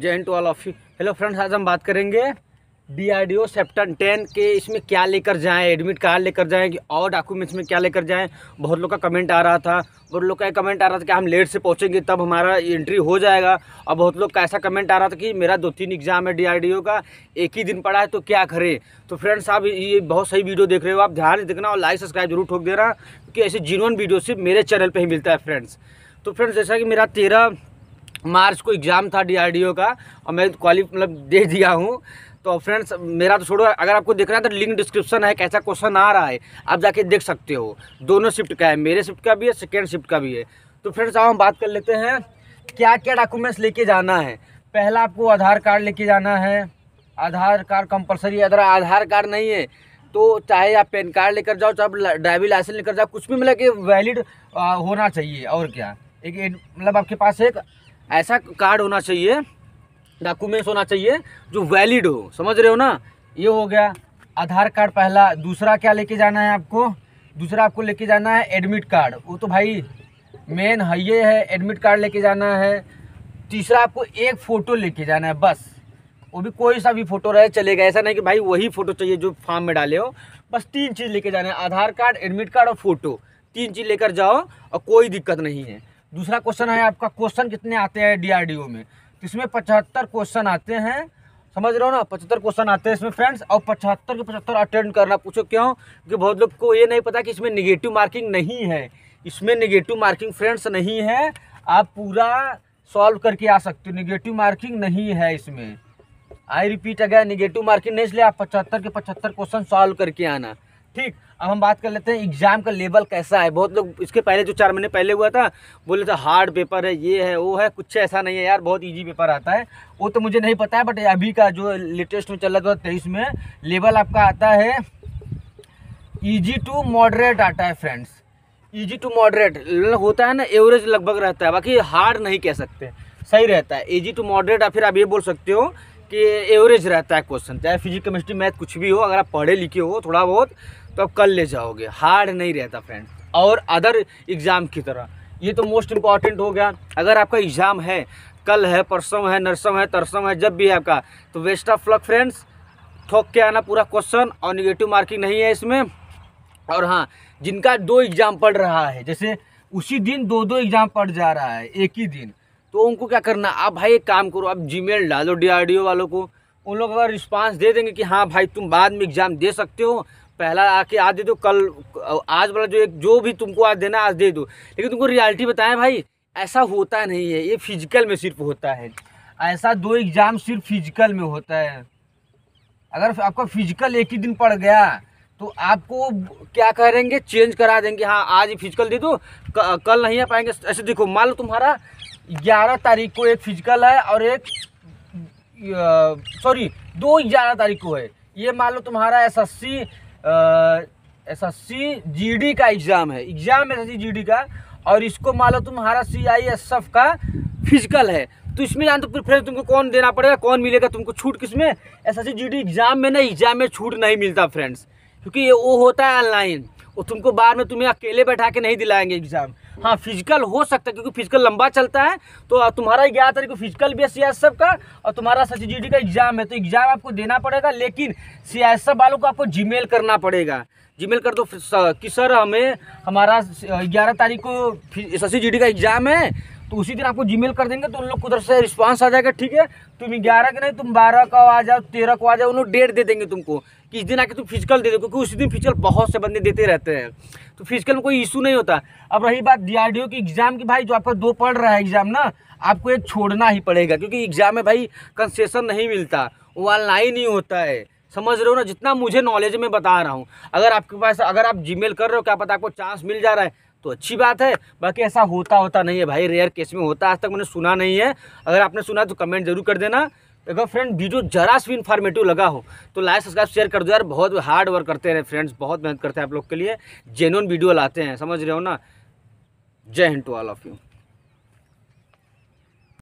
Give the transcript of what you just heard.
जय Hind to all of you hello friends आज हम बात करेंगे D R D O CEPTAM ten के इसमें क्या लेकर जाएं एडमिट कार्ड लेकर जाएं कि और डॉक्यूमेंट्स में क्या लेकर जाएं बहुत लोग का कमेंट आ रहा था बहुत लोग का कमेंट आ रहा था कि हम लेट से पहुंचेंगे तब हमारा एंट्री हो जाएगा और बहुत लोग का ऐसा कमेंट आ रहा था कि मेरा दो तीन एग्ज़ाम है डी का एक ही दिन पड़ा है तो क्या करें तो फ्रेंड्स आप ये बहुत सही वीडियो देख रहे हो आप ध्यान से देखना और लाइक सब्सक्राइब जरूर ठोक देना क्योंकि ऐसे जीवन वीडियो सिर्फ मेरे चैनल पर ही मिलता है फ्रेंड्स तो फ्रेंड्स जैसा कि मेरा तेरह मार्च को एग्ज़ाम था डीआरडीओ का और मैं क्वालिफ मतलब दे दिया हूँ तो फ्रेंड्स मेरा तो छोड़ो अगर आपको देखना है तो लिंक डिस्क्रिप्शन है कैसा क्वेश्चन आ रहा है आप जाके देख सकते हो दोनों शिफ्ट का है मेरे शिफ्ट का भी है सेकेंड शिफ्ट का भी है तो फ्रेंड्स अब हम बात कर लेते हैं क्या क्या डॉक्यूमेंट्स लेके जाना है पहला आपको आधार कार्ड लेके जाना है आधार कार्ड कंपलसरी है अगर आधार कार्ड नहीं है तो चाहे आप पैन कार्ड लेकर जाओ चाहे आप ड्राइविंग लाइसेंस लेकर जाओ कुछ भी मतलब कि वैलिड होना चाहिए और क्या एक मतलब आपके पास एक ऐसा कार्ड होना चाहिए डॉक्यूमेंट्स होना चाहिए जो वैलिड हो समझ रहे हो ना ये हो गया आधार कार्ड पहला दूसरा क्या लेके जाना है आपको दूसरा आपको लेके जाना है एडमिट कार्ड वो तो भाई मेन है ये है एडमिट कार्ड लेके जाना है तीसरा आपको एक फ़ोटो लेके जाना है बस वो भी कोई सा भी फोटो रहे चलेगा ऐसा नहीं कि भाई वही फ़ोटो चाहिए जो फार्म में डाले हो बस तीन चीज़ लेके जाना है आधार कार्ड एडमिट कार्ड और फोटो तीन चीज़ लेकर जाओ और कोई दिक्कत नहीं है दूसरा क्वेश्चन है आपका क्वेश्चन कितने आते हैं डीआरडीओ में तो इसमें पचहत्तर क्वेश्चन आते हैं समझ रहे हो ना पचहत्तर क्वेश्चन आते हैं इसमें फ्रेंड्स और पचहत्तर के पचहत्तर अटेंड करना पूछो क्यों क्योंकि बहुत लोग को ये नहीं पता कि इसमें निगेटिव मार्किंग नहीं है इसमें निगेटिव मार्किंग फ्रेंड्स नहीं है आप पूरा सॉल्व करके आ सकते हो निगेटिव मार्किंग नहीं है इसमें आई रिपीट अगर निगेटिव मार्किंग नहीं इसलिए आप पचहत्तर के पचहत्तर क्वेश्चन सॉल्व करके आना ठीक अब हम बात कर लेते हैं एग्ज़ाम का लेवल कैसा है बहुत लोग इसके पहले जो चार महीने पहले हुआ था बोले था हार्ड पेपर है ये है वो है कुछ ऐसा नहीं है यार बहुत इजी पेपर आता है वो तो मुझे नहीं पता है बट अभी का जो लेटेस्ट में चल रहा था तेईस में लेवल आपका आता है इजी टू मॉडरेट आता है फ्रेंड्स ईजी टू मॉडरेट होता है ना एवरेज लगभग रहता है बाकी हार्ड नहीं कह सकते सही रहता है ईजी टू मॉडरेट आप फिर आप ये बोल सकते हो कि एवरेज रहता है क्वेश्चन चाहे फिजिक केमिस्ट्री मैथ कुछ भी हो अगर आप पढ़े लिखे हो थोड़ा बहुत तो आप कल ले जाओगे हार्ड नहीं रहता फ्रेंड और अदर एग्ज़ाम की तरह ये तो मोस्ट इम्पॉर्टेंट हो गया अगर आपका एग्ज़ाम है कल है परसों है नरसम है तरसम है जब भी है आपका तो वेस्ट ऑफ लक फ्रेंड्स ठोक के आना पूरा क्वेश्चन और निगेटिव मार्किंग नहीं है इसमें और हाँ जिनका दो एग्ज़ाम पढ़ रहा है जैसे उसी दिन दो दो एग्ज़ाम पढ़ जा रहा है एक ही दिन तो उनको क्या करना आप भाई एक काम करो आप जीमेल डालो डी वालों को उन लोग अगर रिस्पांस दे देंगे कि हाँ भाई तुम बाद में एग्ज़ाम दे सकते हो पहला आके आज दे दो कल आज वाला जो एक जो भी तुमको आज देना आज दे दो लेकिन तुमको रियलिटी बताएं भाई ऐसा होता नहीं है ये फिजिकल में सिर्फ होता है ऐसा दो एग्ज़ाम सिर्फ फिजिकल में होता है अगर आपका फिजिकल एक ही दिन पड़ गया तो आपको क्या करेंगे चेंज करा देंगे हाँ आज फिजिकल दे दो कल नहीं आ पाएंगे ऐसे देखो मान लो तुम्हारा ग्यारह तारीख को एक फिजिकल है और एक सॉरी दो ग्यारह तारीख को है ये मान लो तुम्हारा S S C S S C G D का एग्ज़ाम है exam S S C G D का और इसको मान लो तुम्हारा सी आई एस एफ का फिजिकल है तो इसमें जान तो प्रिफ्रेंस तुमको कौन देना पड़ेगा कौन मिलेगा तुमको छूट किस में S S C G D exam में ना एग्ज़ाम में छूट नहीं मिलता फ्रेंड्स क्योंकि ये वो होता है ऑनलाइन वो तुमको बाद में तुम्हें अकेले बैठा के नहीं दिलाएंगे एग्ज़ाम हाँ फिजिकल हो सकता है क्योंकि फिजिकल लंबा चलता है तो तुम्हारा ग्यारह तारीख को फिजिकल भी है सी एस एफ का और तुम्हारा सच का एग्ज़ाम है तो एग्ज़ाम आपको देना पड़ेगा लेकिन सी एस एफ वालों को आपको जीमेल करना पड़ेगा जीमेल कर दो कि सर हमें हमारा ग्यारह तारीख को शशि जी का एग्ज़ाम है तो उसी दिन आपको जीमेल कर देंगे तो उन लोग उधर से रिस्पांस आ जाएगा ठीक है तुम ग्यारह के नहीं तुम बारह का आ जाओ तेरह को आ जाओ उन लोग डेट दे देंगे तुमको कि इस दिन आके तुम फिजिकल दे दो क्योंकि उसी दिन फिजिकल बहुत से बंदे देते रहते हैं तो फिजिकल में कोई इशू नहीं होता अब रही बात डी की एग्ज़ाम की भाई जो आपका दो पढ़ रहा है एग्ज़ाम ना आपको एक छोड़ना ही पड़ेगा क्योंकि एग्ज़ाम में भाई कंसेशन नहीं मिलता वो ऑनलाइन ही होता है समझ रहे हो ना जितना मुझे नॉलेज में बता रहा हूँ अगर आपके पास अगर आप जीमेल कर रहे हो क्या पता आपको चांस मिल जा रहा है तो अच्छी बात है बाकी ऐसा होता होता नहीं है भाई रेयर केस में होता आज तक मैंने सुना नहीं है अगर आपने सुना तो कमेंट जरूर कर देना अगर फ्रेंड वीडियो जरा सी इन्फॉर्मेटिव लगा हो तो लाइक सब्सक्राइब शेयर कर दो यार बहुत हार्ड वर्क करते हैं फ्रेंड्स बहुत मेहनत करते हैं आप लोग के लिए जेनुअन वीडियो लाते हैं समझ रहे हो ना Jai Hind to all of you